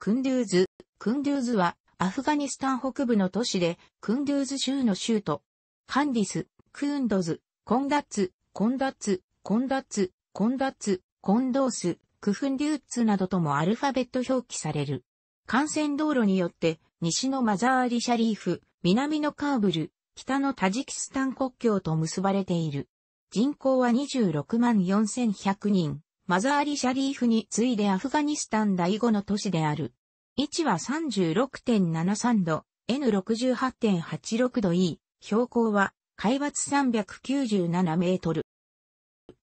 クンドゥーズ。クンドゥーズは、アフガニスタン北部の都市で、クンドゥーズ州の州都。ハンディス、クーンドズ、コンダッツ、コンダッツ、コンダッツ、コンダッツ、コンドース、クフンデューツなどともアルファベット表記される。幹線道路によって、西のマザーリシャリーフ、南のカーブル、北のタジキスタン国境と結ばれている。人口は26万4100人。マザーリ・シャリーフに次いでアフガニスタン第5の都市である。位置は36.73度、N68.86 度 E、標高は海抜397メートル。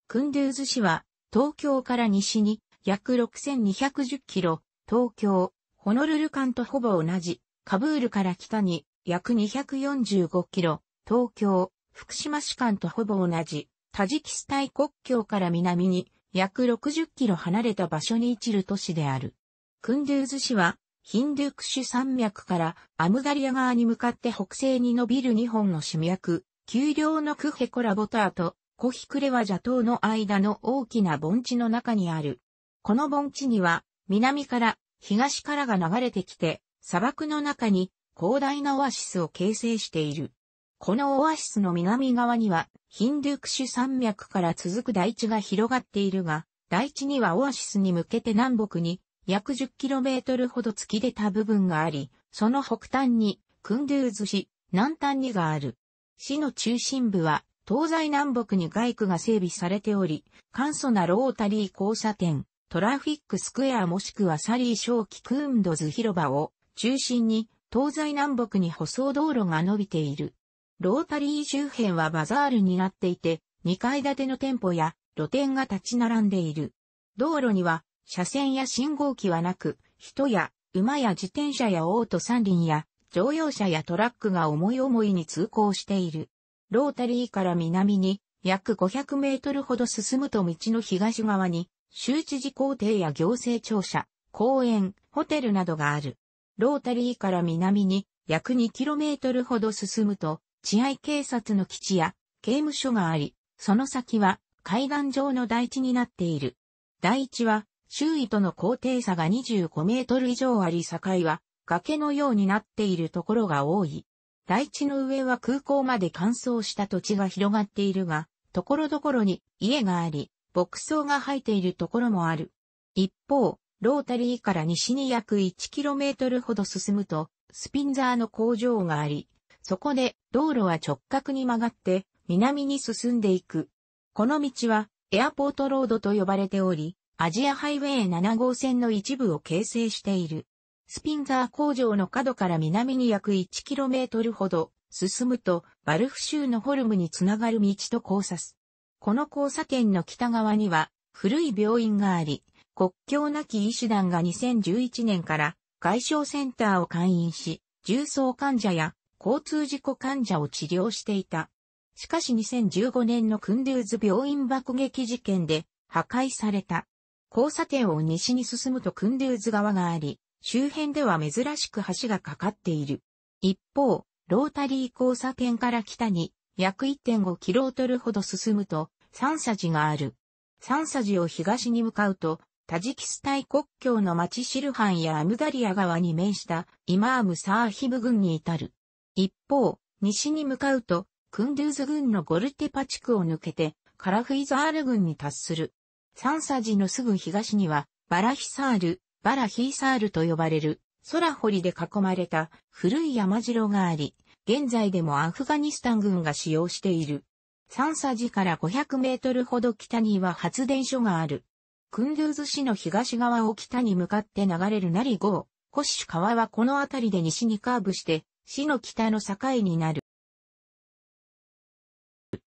クンドゥーズ市は東京から西に約6210キロ、東京、ホノルル間とほぼ同じ、カブールから北に約245キロ、東京、福島市間とほぼ同じ、タジキスタイ国境から南に約60キロ離れた場所に位置る都市である。クンドゥーズ市は、ヒンドゥークシュ山脈からアムガリア側に向かって北西に伸びる2本の市脈、丘陵のクヘコラボターとコヒクレワジャ島の間の大きな盆地の中にある。この盆地には、南から東からが流れてきて、砂漠の中に広大なオアシスを形成している。このオアシスの南側には、ヒンドゥクシュ山脈から続く大地が広がっているが、大地にはオアシスに向けて南北に約 10km ほど突き出た部分があり、その北端にクンドゥーズ市、南端にがある。市の中心部は東西南北に外区が整備されており、簡素なロータリー交差点、トラフィックスクエアもしくはサリー正規クーンドズ広場を中心に東西南北に舗装道路が伸びている。ロータリー周辺はバザールになっていて、2階建ての店舗や露店が立ち並んでいる。道路には車線や信号機はなく、人や馬や自転車やオート三輪や乗用車やトラックが思い思いに通行している。ロータリーから南に約500メートルほど進むと道の東側に州知事公邸や行政庁舎、公園、ホテルなどがある。ロータリーから南に約2トルほど進むと治安警察の基地や刑務所があり、その先は海岸上の台地になっている。台地は周囲との高低差が25メートル以上あり境は崖のようになっているところが多い。台地の上は空港まで乾燥した土地が広がっているが、ところどころに家があり、牧草が生えているところもある。一方、ロータリーから西に約1キロメートルほど進むと、スピンザーの工場があり、そこで、道路は直角に曲がって、南に進んでいく。この道は、エアポートロードと呼ばれており、アジアハイウェイ7号線の一部を形成している。スピンザー工場の角から南に約 1km ほど進むと、バルフ州のホルムにつながる道と交差す。この交差点の北側には、古い病院があり、国境なき医師団が2011年から外傷センターを会員し、重曹患者や交通事故患者を治療していた。しかし2015年のクンドゥーズ病院爆撃事件で破壊された。交差点を西に進むとクンドゥーズ側があり、周辺では珍しく橋がかかっている。一方、ロータリー交差点から北に約1 5キロを取るほど進むと三佐寺がある。三佐寺を東に向かうと、タジキスタイ国境の町シルハンやアムダリア川に面したイマームサーヒブ軍に至る。一方、西に向かうと、クンドゥーズ軍のゴルテパ地区を抜けて、カラフィザール軍に達する。サンサジのすぐ東には、バラヒサール、バラヒーサールと呼ばれる、空堀で囲まれた古い山城があり、現在でもアフガニスタン軍が使用している。サンサジから500メートルほど北には発電所がある。クンドゥーズ市の東側を北に向かって流れるナリー、コシュ川はこの辺りで西にカーブして、市の北の境になる。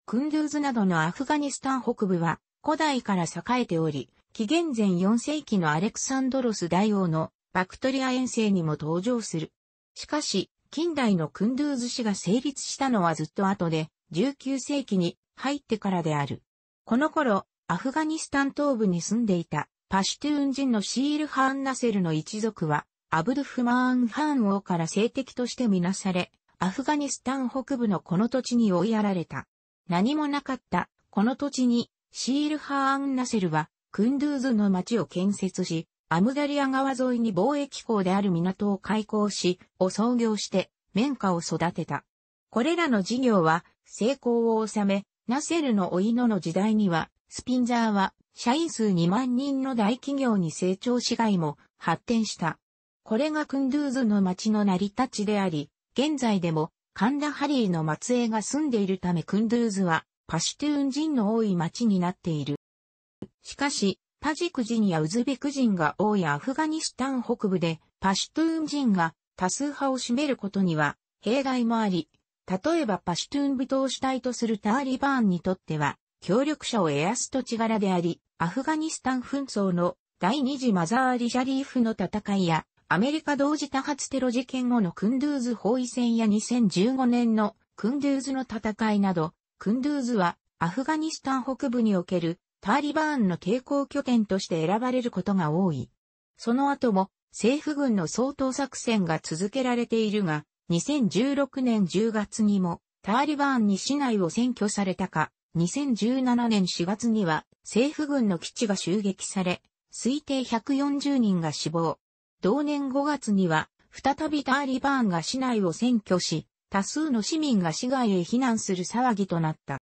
クンドゥーズなどのアフガニスタン北部は古代から栄えており、紀元前4世紀のアレクサンドロス大王のバクトリア遠征にも登場する。しかし、近代のクンドゥーズ市が成立したのはずっと後で、19世紀に入ってからである。この頃、アフガニスタン東部に住んでいたパシュトゥーン人のシール・ハーン・ナセルの一族は、アブルフマーン・ハーン王から性的としてみなされ、アフガニスタン北部のこの土地に追いやられた。何もなかった、この土地に、シール・ハーン・ナセルは、クンドゥーズの町を建設し、アムダリア川沿いに貿易港である港を開港し、を創業して、綿花を育てた。これらの事業は、成功を収め、ナセルのおいのの時代には、スピンザーは、社員数2万人の大企業に成長しがいも、発展した。これがクンドゥーズの町の成り立ちであり、現在でもカンダハリーの末裔が住んでいるためクンドゥーズはパシュトゥーン人の多い町になっている。しかし、タジク人やウズベク人が多いアフガニスタン北部でパシュトゥーン人が多数派を占めることには弊害もあり、例えばパシュトゥーン武闘主体とするターリバーンにとっては協力者を得やす土地柄であり、アフガニスタン紛争の第二次マザー・リ・シャリーフの戦いやアメリカ同時多発テロ事件後のクンドゥーズ包囲戦や2015年のクンドゥーズの戦いなど、クンドゥーズはアフガニスタン北部におけるターリバーンの抵抗拠点として選ばれることが多い。その後も政府軍の総統作戦が続けられているが、2016年10月にもターリバーンに市内を占拠されたか、2017年4月には政府軍の基地が襲撃され、推定140人が死亡、同年5月には、再びターリバーンが市内を占拠し、多数の市民が市外へ避難する騒ぎとなった。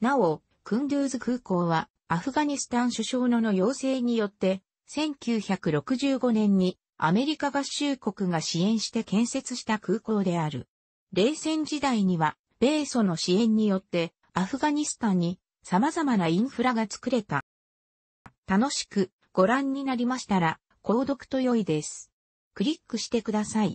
なお、クンドゥーズ空港は、アフガニスタン首相のの要請によって、1965年にアメリカ合衆国が支援して建設した空港である。冷戦時代には、米ソの支援によって、アフガニスタンに様々なインフラが作れた。楽しくご覧になりましたら、購読と良いです。クリックしてください。